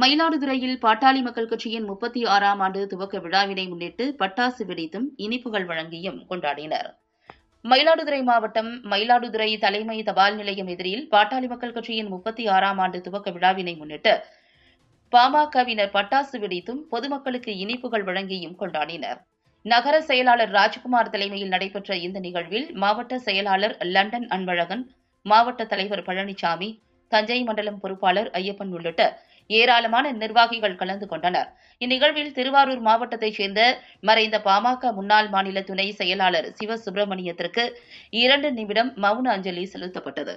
மயிலாடுதுறையில் பாட்டாளி மக்கள் கட்சியின் முப்பத்தி ஆறாம் ஆண்டு துவக்க விழாவினை முன்னிட்டு பட்டாசு வெடித்தும் இனிப்புகள் வழங்கியும் கொண்டாடினர் மயிலாடுதுறை மாவட்டம் மயிலாடுதுறை தலைமை தபால் நிலையம் எதிரில் பாட்டாளி மக்கள் கட்சியின் முப்பத்தி ஆறாம் ஆண்டு துவக்க விழாவினை முன்னிட்டு பாமகவினர் பட்டாசு வெடித்தும் பொதுமக்களுக்கு இனிப்புகள் வழங்கியும் கொண்டாடினர் நகர செயலாளர் ராஜ்குமார் தலைமையில் நடைபெற்ற இந்த நிகழ்வில் மாவட்ட செயலாளர் லண்டன் அன்பழகன் மாவட்ட தலைவர் பழனிசாமி தஞ்சை மண்டலம் பொறுப்பாளர் ஐயப்பன் உள்ளிட்ட ஏராளமான நிர்வாகிகள் கலந்து கொண்டனர் இந்நிகழ்வில் திருவாரூர் மாவட்டத்தைச் சேர்ந்த மறைந்த பாமக முன்னாள் மாநில துணை செயலாளர் சிவசுப்பிரமணியத்திற்கு இரண்டு நிமிடம் மவுன அஞ்சலி செலுத்தப்பட்டது